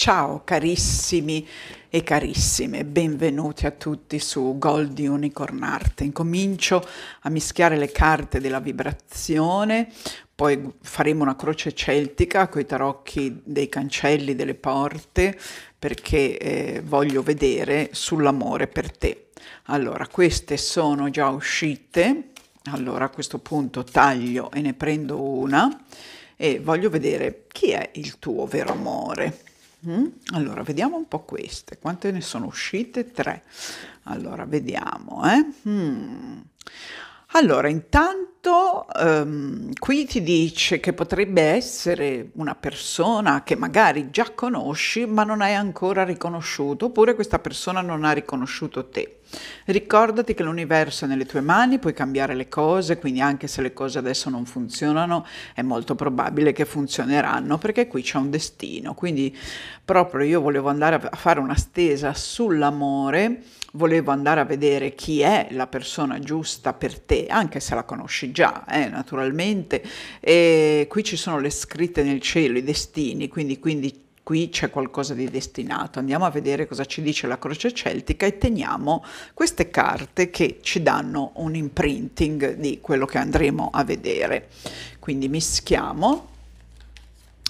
Ciao carissimi e carissime, benvenuti a tutti su Gold Unicorn Arte. Incomincio a mischiare le carte della vibrazione, poi faremo una croce celtica con i tarocchi dei cancelli delle porte perché eh, voglio vedere sull'amore per te. Allora, queste sono già uscite, allora a questo punto taglio e ne prendo una e voglio vedere chi è il tuo vero amore Mm? Allora, vediamo un po' queste. Quante ne sono uscite? Tre. Allora, vediamo. Eh? Mm. Allora, intanto fatto ehm, qui ti dice che potrebbe essere una persona che magari già conosci ma non hai ancora riconosciuto oppure questa persona non ha riconosciuto te. Ricordati che l'universo è nelle tue mani, puoi cambiare le cose, quindi anche se le cose adesso non funzionano è molto probabile che funzioneranno perché qui c'è un destino. Quindi proprio io volevo andare a fare una stesa sull'amore, volevo andare a vedere chi è la persona giusta per te, anche se la conosci già, eh, naturalmente, e qui ci sono le scritte nel cielo, i destini, quindi, quindi qui c'è qualcosa di destinato. Andiamo a vedere cosa ci dice la croce celtica e teniamo queste carte che ci danno un imprinting di quello che andremo a vedere. Quindi mischiamo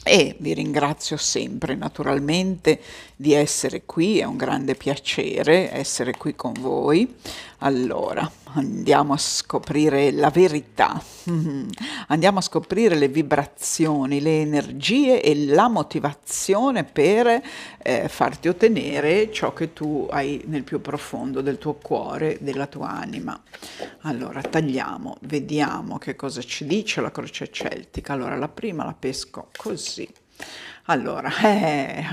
e vi ringrazio sempre naturalmente di essere qui, è un grande piacere essere qui con voi. Allora, andiamo a scoprire la verità, andiamo a scoprire le vibrazioni, le energie e la motivazione per eh, farti ottenere ciò che tu hai nel più profondo del tuo cuore, della tua anima. Allora, tagliamo, vediamo che cosa ci dice la croce celtica. Allora, la prima la pesco così. Allora, eh,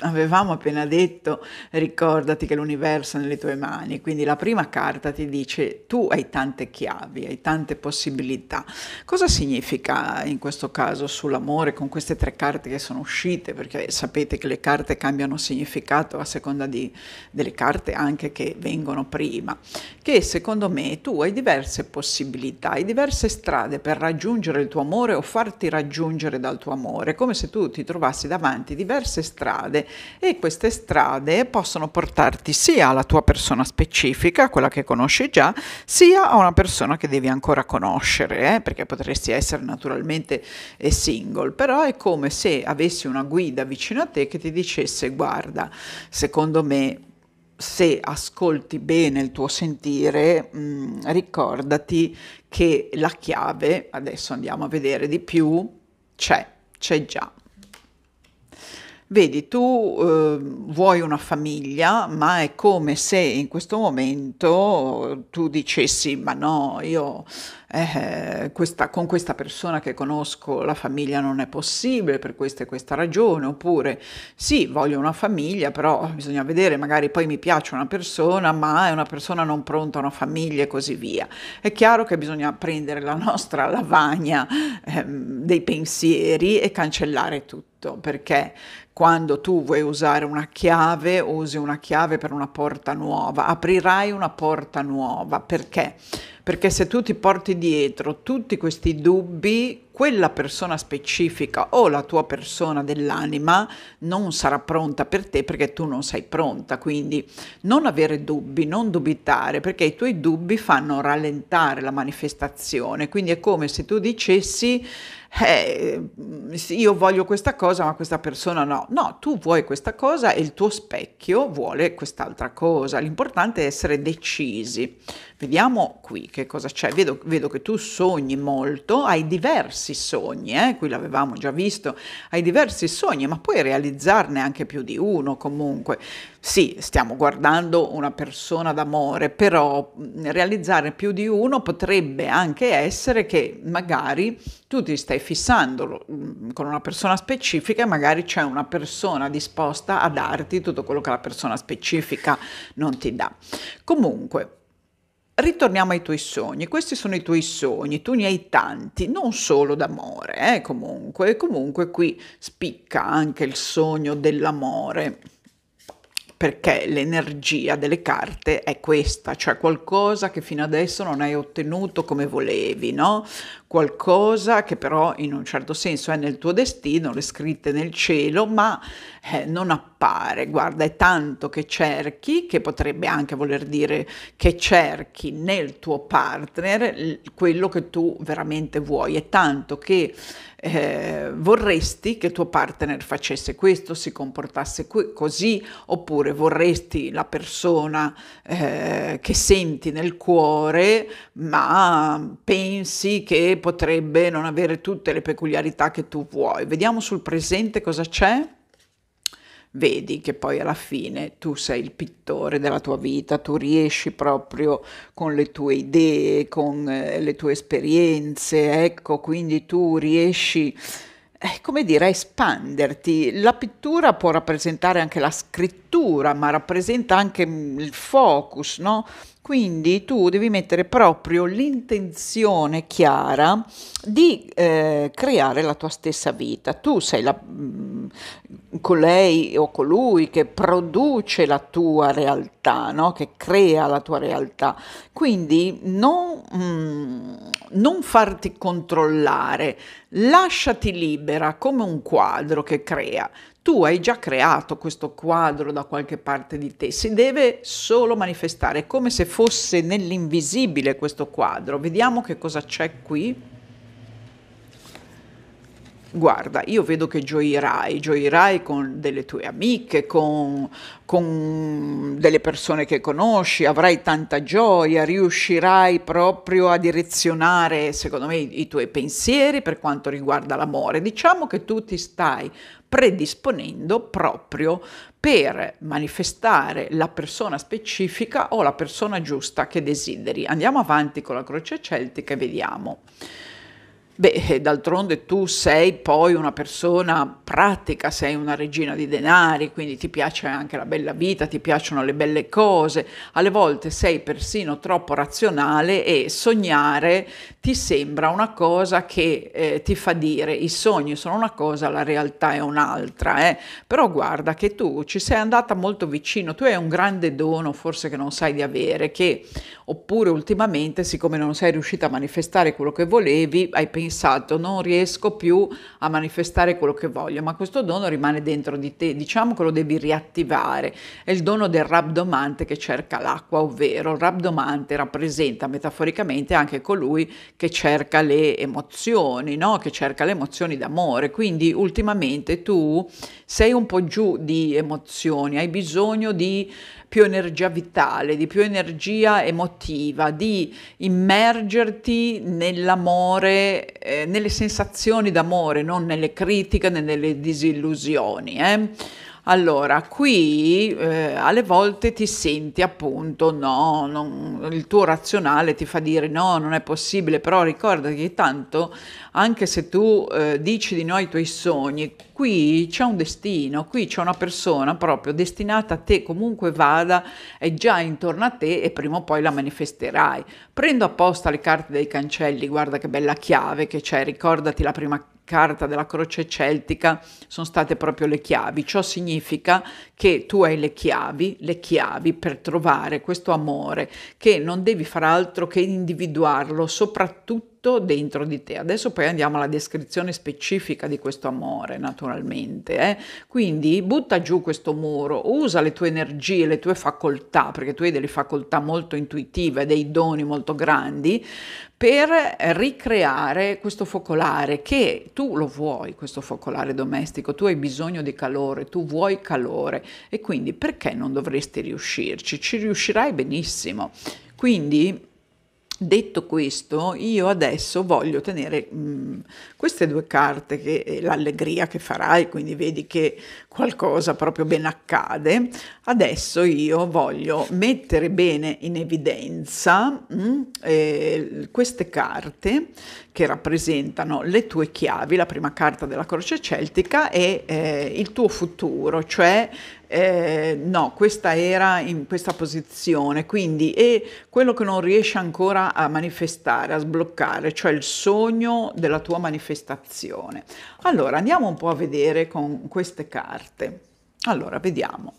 avevamo appena detto, ricordati che l'universo è nelle tue mani, quindi la prima carta ti dice tu hai tante chiavi, hai tante possibilità. Cosa significa in questo caso sull'amore con queste tre carte che sono uscite? Perché sapete che le carte cambiano significato a seconda di, delle carte anche che vengono prima, che secondo me tu hai diverse possibilità, hai diverse strade per raggiungere il tuo amore o farti raggiungere dal tuo amore, come se tu ti trovassi trovarsi davanti diverse strade e queste strade possono portarti sia alla tua persona specifica, quella che conosci già, sia a una persona che devi ancora conoscere, eh? perché potresti essere naturalmente eh, single, però è come se avessi una guida vicino a te che ti dicesse guarda, secondo me se ascolti bene il tuo sentire, mh, mm, ricordati che la chiave, adesso andiamo a vedere di più, c'è, c'è già. Vedi, tu eh, vuoi una famiglia, ma è come se in questo momento tu dicessi, ma no, io eh, questa, con questa persona che conosco la famiglia non è possibile per questa e questa ragione, oppure sì, voglio una famiglia, però bisogna vedere, magari poi mi piace una persona, ma è una persona non pronta a una famiglia e così via. È chiaro che bisogna prendere la nostra lavagna eh, dei pensieri e cancellare tutto fatto, certo, perché quando tu vuoi usare una chiave, usi una chiave per una porta nuova, aprirai una porta nuova, perché? Perché se tu ti porti dietro tutti questi dubbi, quella persona specifica o la tua persona dell'anima non sarà pronta per te perché tu non sei pronta, quindi non avere dubbi, non dubitare, perché i tuoi dubbi fanno rallentare la manifestazione, quindi è come se tu dicessi eh, io voglio questa cosa ma questa persona no. No, tu vuoi questa cosa e il tuo specchio vuole quest'altra cosa. L'importante è essere decisi. Vediamo qui che cosa c'è. Vedo, vedo che tu sogni molto, hai diversi sogni, eh? qui l'avevamo già visto, hai diversi sogni, ma puoi realizzarne anche più di uno comunque. Sì, stiamo guardando una persona d'amore, però mm, realizzare più di uno potrebbe anche essere che magari tu ti stai fissando mm, con una persona specifica e magari c'è una persona disposta a darti tutto quello che la persona specifica non ti dà. Comunque, Ritorniamo ai tuoi sogni, questi sono i tuoi sogni, tu ne hai tanti, non solo d'amore, eh, comunque, comunque qui spicca anche il sogno dell'amore perché l'energia delle carte è questa, cioè qualcosa che fino adesso non hai ottenuto come volevi, no? qualcosa che però in un certo senso è nel tuo destino, le scritte nel cielo, ma eh, non appare. Guarda, è tanto che cerchi, che potrebbe anche voler dire che cerchi nel tuo partner quello che tu veramente vuoi, è tanto che eh, vorresti che tuo partner facesse questo, si comportasse qui, così, oppure vorresti la persona eh, che senti nel cuore, ma pensi che potrebbe non avere tutte le peculiarità che tu vuoi. Vediamo sul presente cosa c'è. Vedi che poi alla fine tu sei il pittore della tua vita, tu riesci proprio con le tue idee, con eh, le tue esperienze, ecco, quindi tu riesci eh, come dire, a espanderti. La pittura può rappresentare anche la scrittura, ma rappresenta anche mm, il focus, no? Quindi tu devi mettere proprio l'intenzione chiara di eh, creare la tua stessa vita. Tu sei la, mh, mm, colei o colui che produce la tua realtà, no? che crea la tua realtà. Quindi non, mh, mm, non farti controllare, lasciati libera come un quadro che crea tu hai già creato questo quadro da qualche parte di te, si deve solo manifestare, è come se fosse nell'invisibile questo quadro. Vediamo che cosa c'è qui guarda, io vedo che gioirai, gioirai con delle tue amiche, con, con delle persone che conosci, avrai tanta gioia, riuscirai proprio a direzionare, secondo me, i, i tuoi pensieri per quanto riguarda l'amore. Diciamo che tu ti stai predisponendo proprio per manifestare la persona specifica o la persona giusta che desideri. Andiamo avanti con la croce celtica e vediamo. Beh, eh, d'altronde tu sei poi una persona pratica, sei una regina di denari, quindi ti piace anche la bella vita, ti piacciono le belle cose, alle volte sei persino troppo razionale e sognare ti sembra una cosa che eh, ti fa dire i sogni sono una cosa, la realtà è un'altra, eh? però guarda che tu ci sei andata molto vicino, tu hai un grande dono forse che non sai di avere, che oppure ultimamente siccome non sei riuscita a manifestare quello che volevi, hai pensato pensato non riesco più a manifestare quello che voglio, ma questo dono rimane dentro di te, diciamo che lo devi riattivare, è il dono del rabdomante che cerca l'acqua, ovvero il rabdomante rappresenta metaforicamente anche colui che cerca le emozioni, no? che cerca le emozioni d'amore, quindi ultimamente tu sei un po' giù di emozioni, hai bisogno di più energia vitale, di più energia emotiva, di immergerti nell'amore, eh, nelle sensazioni d'amore, non nelle critiche, né nelle disillusioni. Eh? Allora, qui eh, alle volte ti senti appunto, no, non, il tuo razionale ti fa dire no, non è possibile, però ricordati che tanto anche se tu eh, dici di no ai tuoi sogni, qui c'è un destino, qui c'è una persona proprio destinata a te, comunque vada, è già intorno a te e prima o poi la manifesterai. Prendo apposta le carte dei cancelli, guarda che bella chiave che c'è, ricordati la prima carta della croce celtica sono state proprio le chiavi. Ciò significa che tu hai le chiavi, le chiavi per trovare questo amore che non devi far altro che individuarlo soprattutto tutto dentro di te. Adesso poi andiamo alla descrizione specifica di questo amore, naturalmente. Eh? Quindi butta giù questo muro, usa le tue energie, le tue facoltà, perché tu hai delle facoltà molto intuitive, dei doni molto grandi, per ricreare questo focolare che tu lo vuoi, questo focolare domestico, tu hai bisogno di calore, tu vuoi calore e quindi perché non dovresti riuscirci? Ci riuscirai benissimo. Quindi Detto questo, io adesso voglio tenere mh, mm, queste due carte, che, eh, l'allegria che farai, quindi vedi che qualcosa proprio ben accade, adesso io voglio mettere bene in evidenza mh, mm, eh, queste carte che rappresentano le tue chiavi, la prima carta della croce celtica e eh, il tuo futuro, cioè eh, no, questa era in questa posizione, quindi e quello che non riesci ancora a manifestare, a sbloccare, cioè il sogno della tua manifestazione. Allora andiamo un po' a vedere con queste carte carte. Allora, vediamo.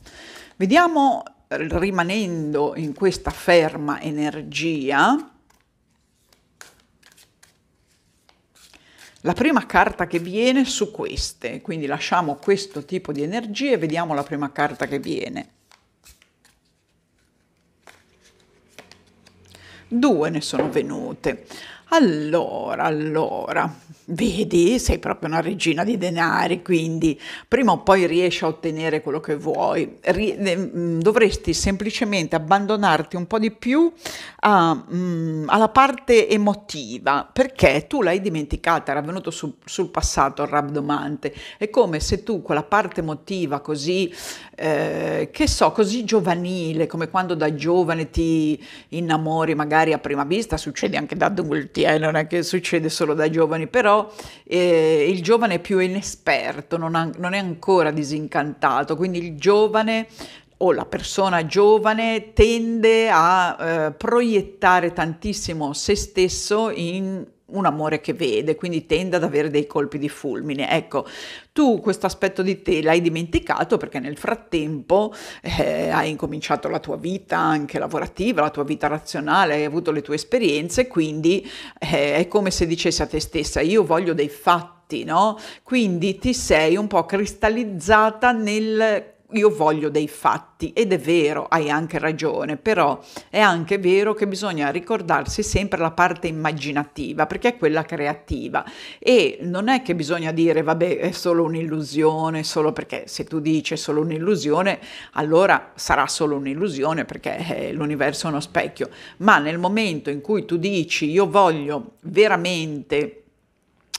Vediamo eh, rimanendo in questa ferma energia. La prima carta che viene su queste, quindi lasciamo questo tipo di energie e vediamo la prima carta che viene. Due ne sono venute. Allora, allora, vedi, sei proprio una regina di denari, quindi prima o poi riesci a ottenere quello che vuoi. Eh, mm, dovresti semplicemente abbandonarti un po' di più a, mh, mm, alla parte emotiva, perché tu l'hai dimenticata, era venuto su, sul passato il rabdomante. È come se tu quella parte emotiva così, eh, che so, così giovanile, come quando da giovane ti innamori magari a prima vista, succede anche da adulti tutti, eh, non è che succede solo da giovani, però eh, il giovane è più inesperto, non, ha, non è ancora disincantato, quindi il giovane o la persona giovane tende a eh, proiettare tantissimo se stesso in un amore che vede, quindi tende ad avere dei colpi di fulmine. Ecco, tu questo aspetto di te l'hai dimenticato perché nel frattempo eh, hai incominciato la tua vita anche lavorativa, la tua vita razionale, hai avuto le tue esperienze, quindi eh, è come se dicessi a te stessa io voglio dei fatti, no? Quindi ti sei un po' cristallizzata nel io voglio dei fatti ed è vero, hai anche ragione, però è anche vero che bisogna ricordarsi sempre la parte immaginativa, perché è quella creativa e non è che bisogna dire vabbè è solo un'illusione, solo perché se tu dici è solo un'illusione, allora sarà solo un'illusione perché eh, l'universo è uno specchio, ma nel momento in cui tu dici io voglio veramente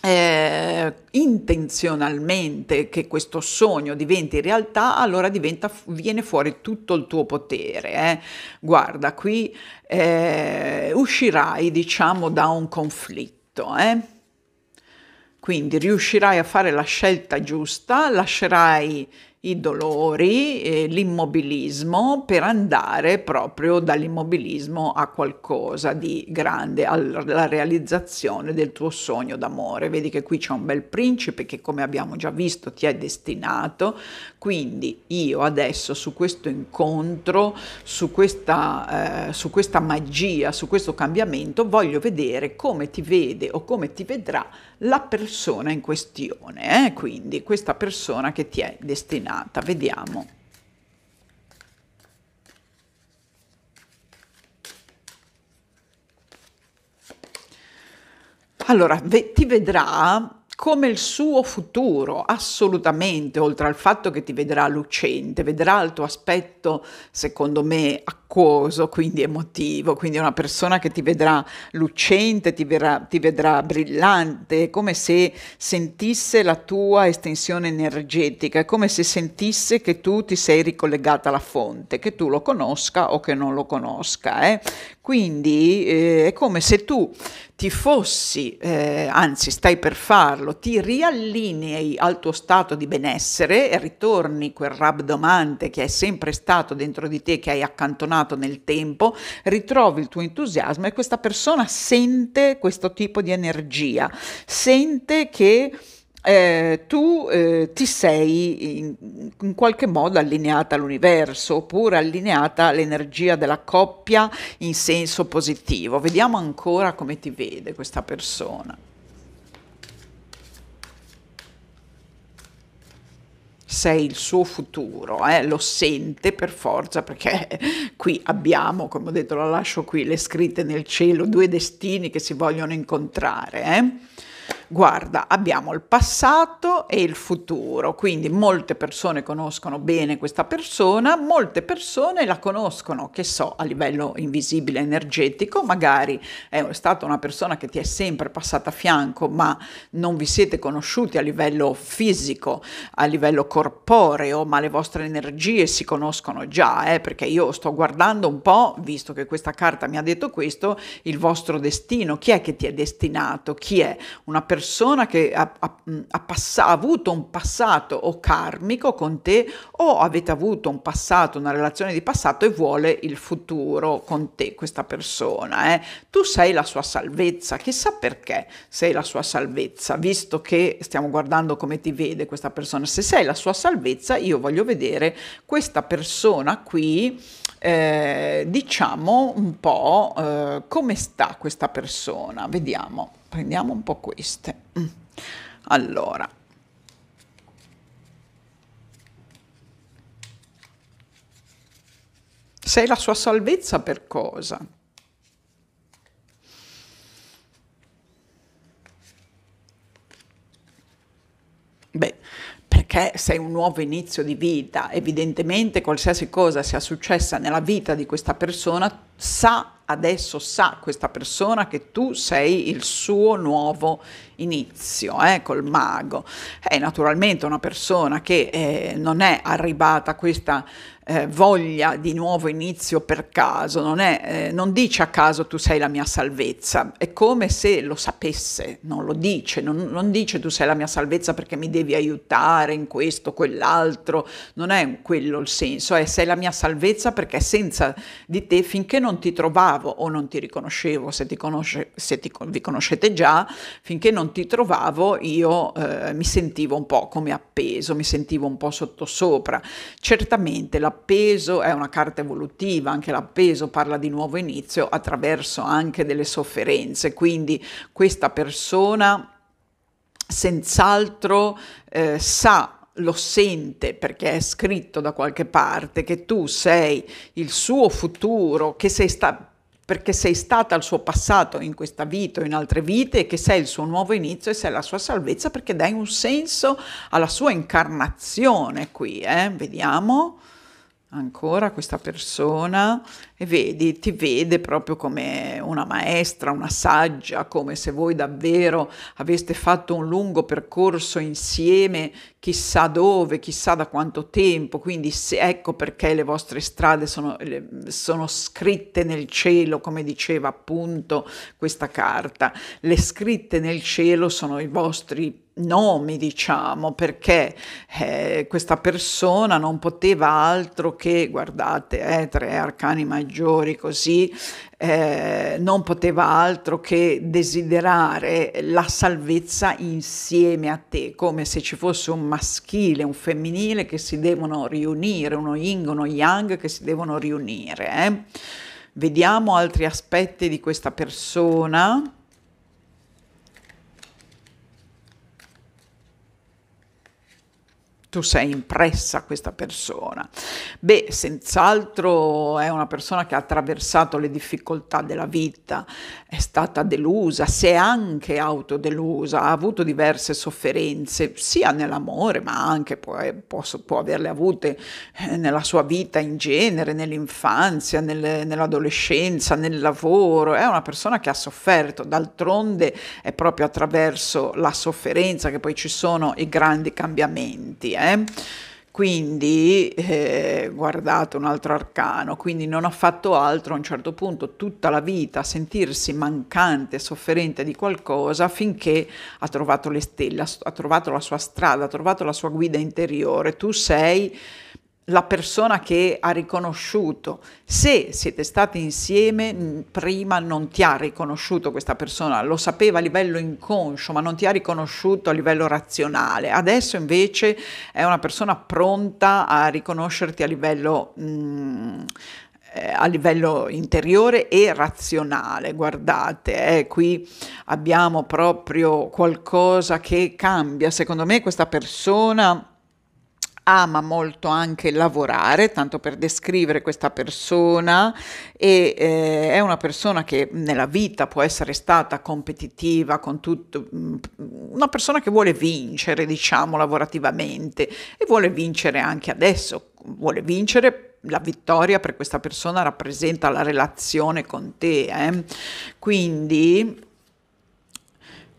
eh, intenzionalmente che questo sogno diventi realtà, allora diventa, viene fuori tutto il tuo potere. Eh. Guarda, qui eh, uscirai, diciamo, da un conflitto. Eh. Quindi riuscirai a fare la scelta giusta, lascerai i dolori, l'immobilismo per andare proprio dall'immobilismo a qualcosa di grande, alla realizzazione del tuo sogno d'amore. Vedi che qui c'è un bel principe che come abbiamo già visto ti è destinato, quindi io adesso su questo incontro, su questa, eh, su questa magia, su questo cambiamento voglio vedere come ti vede o come ti vedrà la persona in questione, eh? quindi questa persona che ti è destinata. Vediamo. Allora, ve- ti vedrà come il suo futuro, assolutamente, oltre al fatto che ti vedrà lucente, vedrà il tuo aspetto, secondo me, accogliente acquoso, quindi emotivo, quindi una persona che ti vedrà lucente, ti, verrà, ti vedrà brillante, come se sentisse la tua estensione energetica, come se sentisse che tu ti sei ricollegata alla fonte, che tu lo conosca o che non lo conosca. Eh? Quindi eh, è come se tu ti fossi, eh, anzi stai per farlo, ti riallinei al tuo stato di benessere e ritorni quel rabdomante che è sempre stato dentro di te, che hai accantonato continuato nel tempo, ritrovi il tuo entusiasmo e questa persona sente questo tipo di energia, sente che... Eh, tu eh, ti sei in, in, qualche modo allineata all'universo oppure allineata all'energia della coppia in senso positivo. Vediamo ancora come ti vede questa persona. sei il suo futuro, eh? lo sente per forza perché qui abbiamo, come ho detto, la lascio qui, le scritte nel cielo, due destini che si vogliono incontrare. Eh? guarda, abbiamo il passato e il futuro, quindi molte persone conoscono bene questa persona, molte persone la conoscono, che so, a livello invisibile, energetico, magari è stata una persona che ti è sempre passata a fianco, ma non vi siete conosciuti a livello fisico, a livello corporeo, ma le vostre energie si conoscono già, eh, perché io sto guardando un po', visto che questa carta mi ha detto questo, il vostro destino, chi è che ti è destinato, chi è una persona persona che ha, ha, ha, pass- ha, avuto un passato o karmico con te o avete avuto un passato, una relazione di passato e vuole il futuro con te, questa persona. Eh. Tu sei la sua salvezza, chissà perché sei la sua salvezza, visto che stiamo guardando come ti vede questa persona. Se sei la sua salvezza, io voglio vedere questa persona qui eh, diciamo un po' eh, come sta questa persona. Vediamo, prendiamo un po' queste. Mm. Allora. Sei la sua salvezza per cosa? Beh, perché sei un nuovo inizio di vita, evidentemente qualsiasi cosa sia successa nella vita di questa persona sa adesso sa questa persona che tu sei il suo nuovo inizio eh, col mago. È naturalmente una persona che eh, non è arrivata a questa eh, voglia di nuovo inizio per caso, non, è, eh, non dice a caso tu sei la mia salvezza, è come se lo sapesse, non lo dice, non, non dice tu sei la mia salvezza perché mi devi aiutare in questo, quell'altro, non è quello il senso, è sei la mia salvezza perché senza di te finché non ti trovavo o non ti riconoscevo, se, ti conosce, se ti, vi conoscete già, finché non ti trovavo io eh, mi sentivo un po' come appeso, mi sentivo un po' sottosopra. Certamente la l'appeso è una carta evolutiva, anche l'appeso parla di nuovo inizio attraverso anche delle sofferenze, quindi questa persona senz'altro eh, sa lo sente perché è scritto da qualche parte che tu sei il suo futuro, che sei sta- perché sei stata al suo passato in questa vita o in altre vite e che sei il suo nuovo inizio e sei la sua salvezza perché dai un senso alla sua incarnazione qui, eh? vediamo ancora questa persona e vedi, ti vede proprio come una maestra, una saggia, come se voi davvero aveste fatto un lungo percorso insieme chissà dove, chissà da quanto tempo, quindi se, ecco perché le vostre strade sono, sono scritte nel cielo, come diceva appunto questa carta. Le scritte nel cielo sono i vostri nomi, diciamo, perché eh, questa persona non poteva altro che, guardate, eh, tre arcani maggiori così, eh, non poteva altro che desiderare la salvezza insieme a te, come se ci fosse un maschile, un femminile che si devono riunire, uno yin, uno yang che si devono riunire. Eh. Vediamo altri aspetti di questa persona. tu sei impressa a questa persona. Beh, senz'altro è una persona che ha attraversato le difficoltà della vita, è stata delusa, si è anche autodelusa, ha avuto diverse sofferenze, sia nell'amore, ma anche può, eh, può, può averle avute eh, nella sua vita in genere, nell'infanzia, nel, nell'adolescenza, nel lavoro. È una persona che ha sofferto, d'altronde è proprio attraverso la sofferenza che poi ci sono i grandi cambiamenti eh? Quindi eh, guardate un altro arcano, quindi non ha fatto altro a un certo punto tutta la vita sentirsi mancante, sofferente di qualcosa finché ha trovato le stelle, ha trovato la sua strada, ha trovato la sua guida interiore. Tu sei la persona che ha riconosciuto. Se siete stati insieme, prima non ti ha riconosciuto questa persona, lo sapeva a livello inconscio, ma non ti ha riconosciuto a livello razionale. Adesso invece è una persona pronta a riconoscerti a livello... Mm, eh, a livello interiore e razionale. Guardate, eh, qui abbiamo proprio qualcosa che cambia. Secondo me questa persona ama molto anche lavorare, tanto per descrivere questa persona, e eh, è una persona che nella vita può essere stata competitiva con tutto, mm, una persona che vuole vincere, diciamo, lavorativamente e vuole vincere anche adesso, vuole vincere la vittoria per questa persona rappresenta la relazione con te, eh? quindi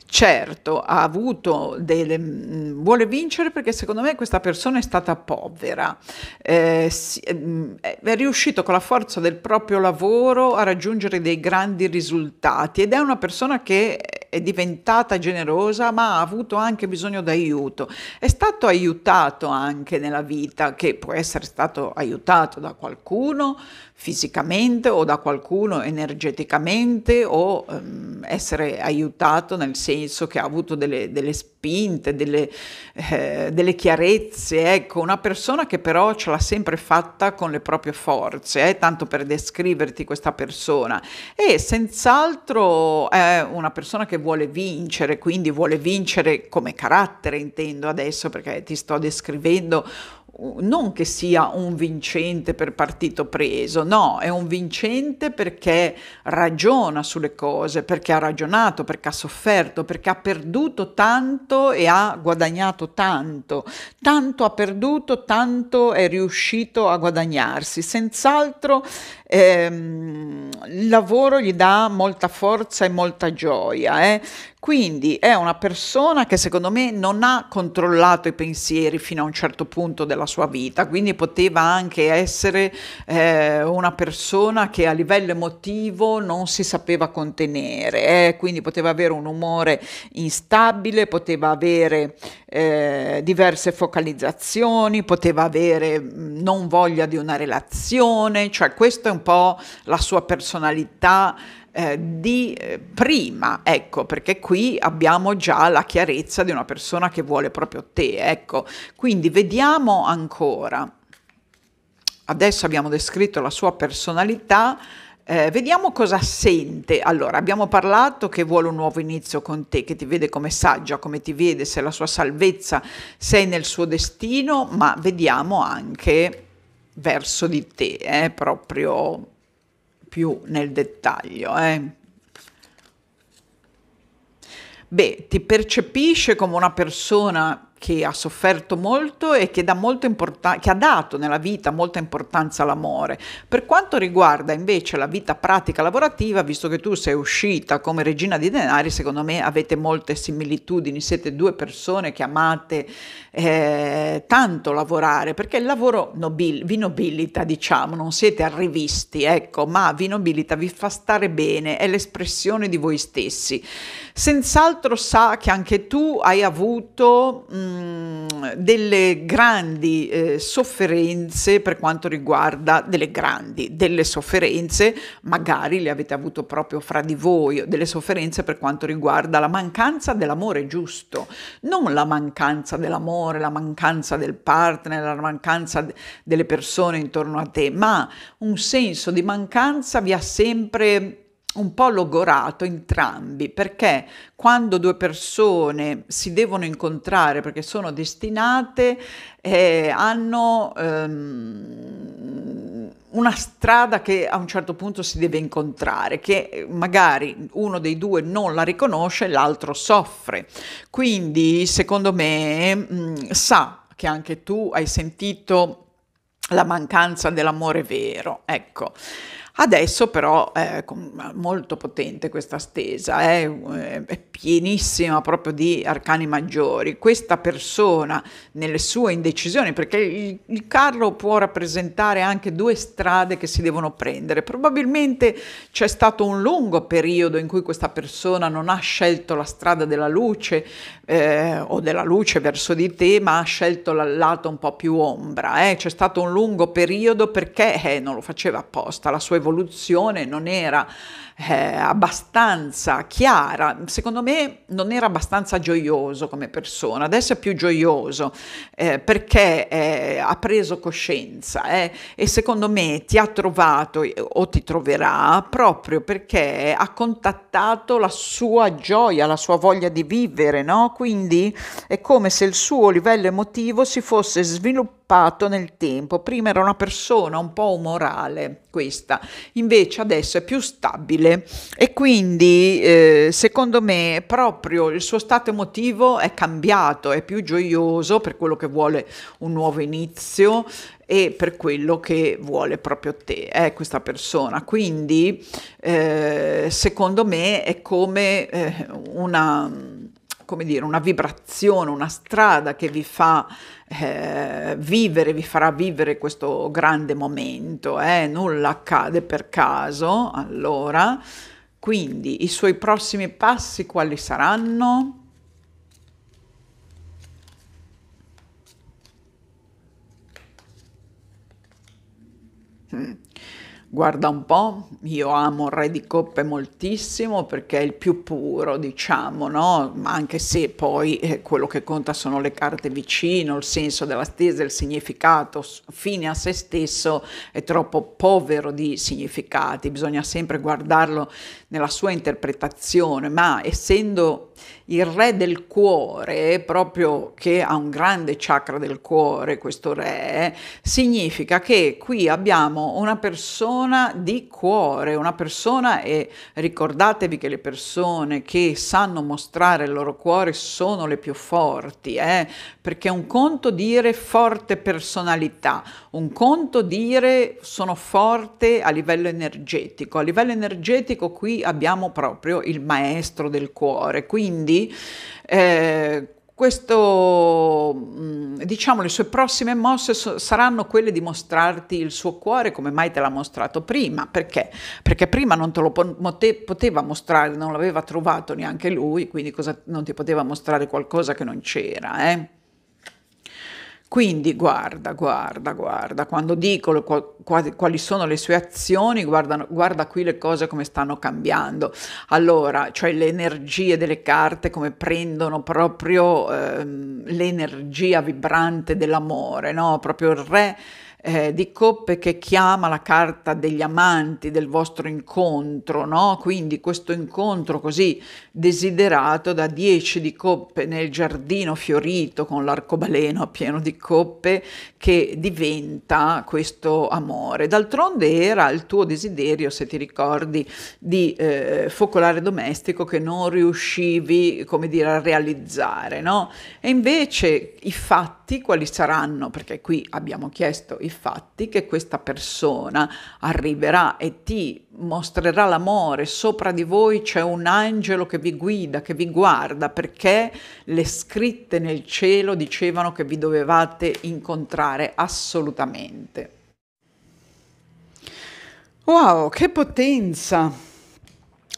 certo ha avuto delle mm, vuole vincere perché secondo me questa persona è stata povera eh, eh mm, è riuscito con la forza del proprio lavoro a raggiungere dei grandi risultati ed è una persona che è diventata generosa ma ha avuto anche bisogno d'aiuto, è stato aiutato anche nella vita, che può essere stato aiutato da qualcuno fisicamente o da qualcuno energeticamente o um, essere aiutato nel senso che ha avuto delle, delle esperienze spinte, delle, eh, delle chiarezze, ecco, una persona che però ce l'ha sempre fatta con le proprie forze, eh, tanto per descriverti questa persona. E senz'altro è una persona che vuole vincere, quindi vuole vincere come carattere, intendo adesso, perché ti sto descrivendo non che sia un vincente per partito preso, no, è un vincente perché ragiona sulle cose, perché ha ragionato, perché ha sofferto, perché ha perduto tanto e ha guadagnato tanto, tanto ha perduto, tanto è riuscito a guadagnarsi. Senz'altro ehm, il lavoro gli dà molta forza e molta gioia. Eh? Quindi è una persona che secondo me non ha controllato i pensieri fino a un certo punto della sua vita, quindi poteva anche essere eh, una persona che a livello emotivo non si sapeva contenere, eh, quindi poteva avere un umore instabile, poteva avere eh, diverse focalizzazioni, poteva avere mm, non voglia di una relazione, cioè questa è un po' la sua personalità eh, di eh, prima, ecco, perché qui abbiamo già la chiarezza di una persona che vuole proprio te, ecco. Quindi vediamo ancora. Adesso abbiamo descritto la sua personalità, eh, vediamo cosa sente. Allora, abbiamo parlato che vuole un nuovo inizio con te, che ti vede come saggia, come ti vede, se la sua salvezza, sei nel suo destino, ma vediamo anche verso di te, eh, proprio più nel dettaglio. Eh. Beh, ti percepisce come una persona che ha sofferto molto e che, importan- che, ha dato nella vita molta importanza all'amore. Per quanto riguarda invece la vita pratica lavorativa, visto che tu sei uscita come regina di denari, secondo me avete molte similitudini, siete due persone che amate eh, tanto lavorare, perché il lavoro nobil- vi nobilita, diciamo, non siete arrivisti, ecco, ma vi nobilita, vi fa stare bene, è l'espressione di voi stessi. Senz'altro sa che anche tu hai avuto... Mh, Ehm, delle grandi eh, sofferenze per quanto riguarda delle grandi, delle sofferenze, magari le avete avuto proprio fra di voi, delle sofferenze per quanto riguarda la mancanza dell'amore giusto, non la mancanza dell'amore, la mancanza del partner, la mancanza de- delle persone intorno a te, ma un senso di mancanza vi ha sempre un po' logorato entrambi perché quando due persone si devono incontrare perché sono destinate eh, hanno ehm, una strada che a un certo punto si deve incontrare che magari uno dei due non la riconosce l'altro soffre quindi secondo me mh, mm, sa che anche tu hai sentito la mancanza dell'amore vero ecco Adesso però è eh, molto potente questa stesa, eh, è, pienissima proprio di arcani maggiori. Questa persona nelle sue indecisioni, perché il, carro può rappresentare anche due strade che si devono prendere, probabilmente c'è stato un lungo periodo in cui questa persona non ha scelto la strada della luce eh, o della luce verso di te, ma ha scelto il lato un po' più ombra. Eh. C'è stato un lungo periodo perché eh, non lo faceva apposta, la sua evoluzione l'evoluzione non era eh, abbastanza chiara, secondo me non era abbastanza gioioso come persona, adesso è più gioioso eh, perché eh, ha preso coscienza eh, e secondo me ti ha trovato eh, o ti troverà proprio perché ha contattato la sua gioia, la sua voglia di vivere, no? quindi è come se il suo livello emotivo si fosse sviluppato sviluppato nel tempo. Prima era una persona un po' umorale questa, invece adesso è più stabile e quindi eh, secondo me proprio il suo stato emotivo è cambiato, è più gioioso per quello che vuole un nuovo inizio e per quello che vuole proprio te, è eh, questa persona. Quindi eh, secondo me è come eh, una come dire, una vibrazione, una strada che vi fa eh, vivere, vi farà vivere questo grande momento, eh? nulla accade per caso, allora, quindi i suoi prossimi passi quali saranno? Mm Guarda un po', io amo il re di coppe moltissimo perché è il più puro, diciamo, no? Ma anche se poi eh, quello che conta sono le carte vicino, il senso della stesa, il significato fine a se stesso è troppo povero di significati, bisogna sempre guardarlo nella sua interpretazione, ma essendo il re del cuore, proprio che ha un grande chakra del cuore questo re, significa che qui abbiamo una persona di cuore, una persona e ricordatevi che le persone che sanno mostrare il loro cuore sono le più forti, eh? perché un conto dire forte personalità, un conto dire sono forte a livello energetico, a livello energetico qui abbiamo proprio il maestro del cuore, quindi eh, questo, mm, diciamo, le sue prossime mosse so- saranno quelle di mostrarti il suo cuore come mai te l'ha mostrato prima. Perché? Perché prima non te lo po- poteva mostrare, non l'aveva trovato neanche lui, quindi cosa, non ti poteva mostrare qualcosa che non c'era. Eh? Quindi guarda, guarda, guarda, quando dico quali sono le sue azioni, guarda, guarda qui le cose come stanno cambiando. Allora, cioè le energie delle carte come prendono proprio ehm, l'energia vibrante dell'amore, no? Proprio il re eh, di coppe che chiama la carta degli amanti del vostro incontro, no? quindi questo incontro così desiderato da dieci di coppe nel giardino fiorito con l'arcobaleno pieno di coppe che diventa questo amore. D'altronde era il tuo desiderio, se ti ricordi, di eh, focolare domestico che non riuscivi, come dire, a realizzare. No? E invece i fatti fatti quali saranno, perché qui abbiamo chiesto i fatti, che questa persona arriverà e ti mostrerà l'amore, sopra di voi c'è un angelo che vi guida, che vi guarda, perché le scritte nel cielo dicevano che vi dovevate incontrare assolutamente. Wow, che potenza!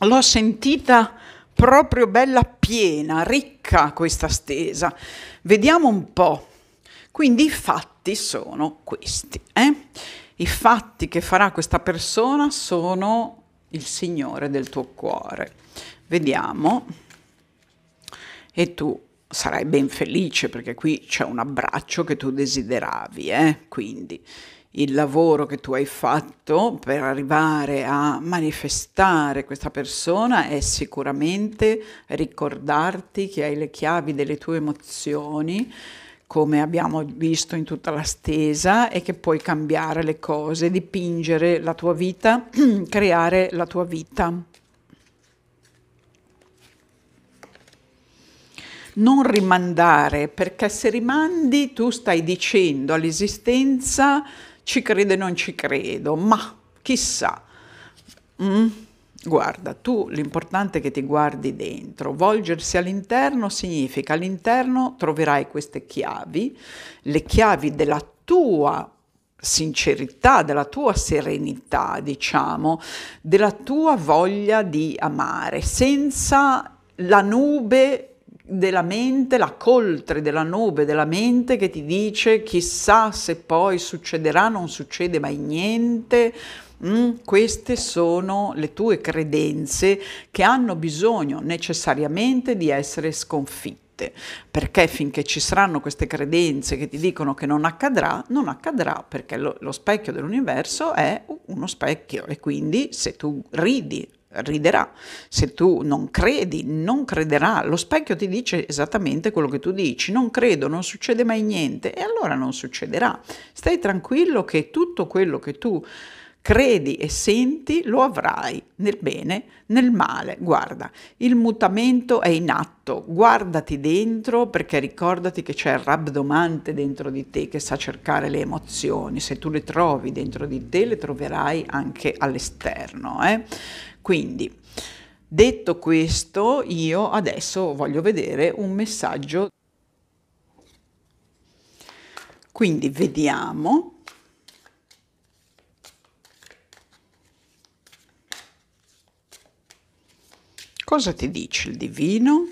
L'ho sentita proprio bella piena, ricca questa stesa. Vediamo un po'. Quindi i fatti sono questi. Eh? I fatti che farà questa persona sono il Signore del tuo cuore. Vediamo. E tu sarai ben felice perché qui c'è un abbraccio che tu desideravi. Eh? Quindi il lavoro che tu hai fatto per arrivare a manifestare questa persona è sicuramente ricordarti che hai le chiavi delle tue emozioni come abbiamo visto in tutta la stesa, e che puoi cambiare le cose, dipingere la tua vita, creare la tua vita. Non rimandare, perché se rimandi tu stai dicendo all'esistenza ci credo e non ci credo, ma chissà. Mm? Guarda, tu l'importante è che ti guardi dentro. Volgersi all'interno significa all'interno troverai queste chiavi, le chiavi della tua sincerità, della tua serenità, diciamo, della tua voglia di amare, senza la nube della mente, la coltre della nube della mente che ti dice chissà se poi succederà, non succede mai niente. Mm, queste sono le tue credenze che hanno bisogno necessariamente di essere sconfitte perché finché ci saranno queste credenze che ti dicono che non accadrà, non accadrà, perché lo, lo specchio dell'universo è uno specchio e quindi se tu ridi riderà. Se tu non credi, non crederà. Lo specchio ti dice esattamente quello che tu dici. Non credo, non succede mai niente. E allora non succederà. Stai tranquillo che tutto quello che tu credi e senti lo avrai nel bene, nel male. Guarda, il mutamento è in atto, guardati dentro perché ricordati che c'è il rabdomante dentro di te che sa cercare le emozioni, se tu le trovi dentro di te le troverai anche all'esterno. Eh? Quindi, detto questo, io adesso voglio vedere un messaggio. Quindi vediamo. Cosa ti dice il divino?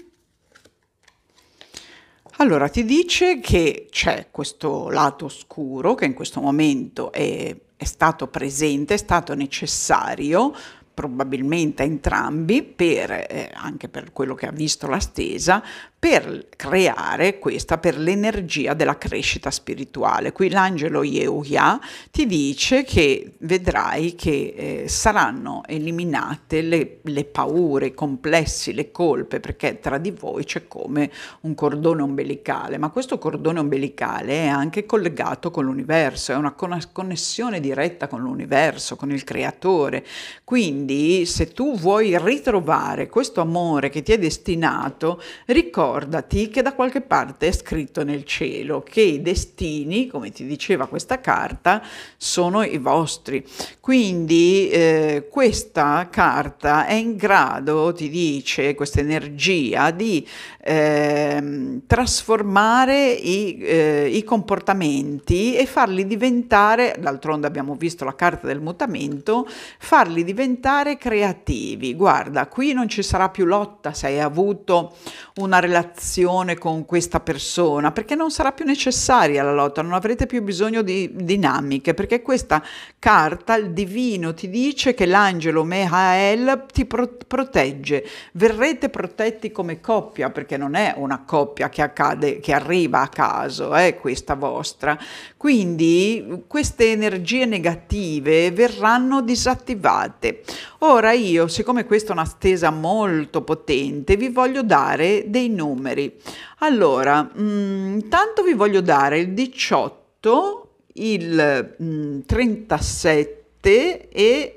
Allora ti dice che c'è questo lato oscuro che in questo momento è, è stato presente, è stato necessario probabilmente entrambi, per, eh, anche per quello che ha visto la stesa, per creare questa, per l'energia della crescita spirituale. Qui l'angelo Yehuya ti dice che vedrai che eh, saranno eliminate le, le, paure, i complessi, le colpe, perché tra di voi c'è come un cordone ombelicale, ma questo cordone ombelicale è anche collegato con l'universo, è una connessione diretta con l'universo, con il creatore. Quindi se tu vuoi ritrovare questo amore che ti è destinato, ricorda ricordati che da qualche parte è scritto nel cielo che i destini, come ti diceva questa carta, sono i vostri. Quindi eh, questa carta è in grado, ti dice, questa energia di eh, trasformare i, eh, i comportamenti e farli diventare, d'altronde abbiamo visto la carta del mutamento, farli diventare creativi. Guarda, qui non ci sarà più lotta se hai avuto una relazione relazione con questa persona, perché non sarà più necessaria la lotta, non avrete più bisogno di dinamiche, perché questa carta, il divino, ti dice che l'angelo Mehael ti pro- protegge, verrete protetti come coppia, perché non è una coppia che, accade, che arriva a caso, è eh, questa vostra. Quindi queste energie negative verranno disattivate. Ora io, siccome questa è una stesa molto potente, vi voglio dare dei numeri. Allora, mm, intanto vi voglio dare il 18, il mh, mm, 37 e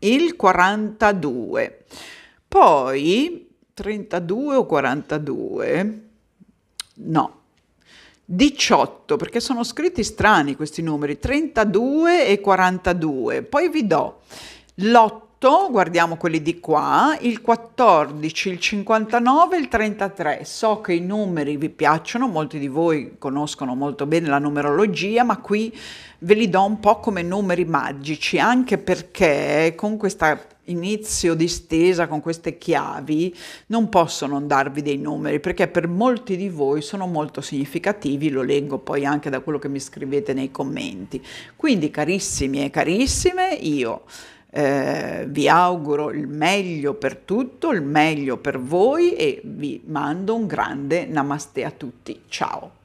il 42. Poi 32 o 42? No, 18, perché sono scritti strani questi numeri, 32 e 42. Poi vi do l'8, guardiamo quelli di qua, il 14, il 59 il 33. So che i numeri vi piacciono, molti di voi conoscono molto bene la numerologia, ma qui ve li do un po' come numeri magici, anche perché con questa inizio distesa con queste chiavi, non posso non darvi dei numeri perché per molti di voi sono molto significativi, lo leggo poi anche da quello che mi scrivete nei commenti. Quindi carissimi e carissime, io eh, vi auguro il meglio per tutto, il meglio per voi e vi mando un grande namaste a tutti. Ciao!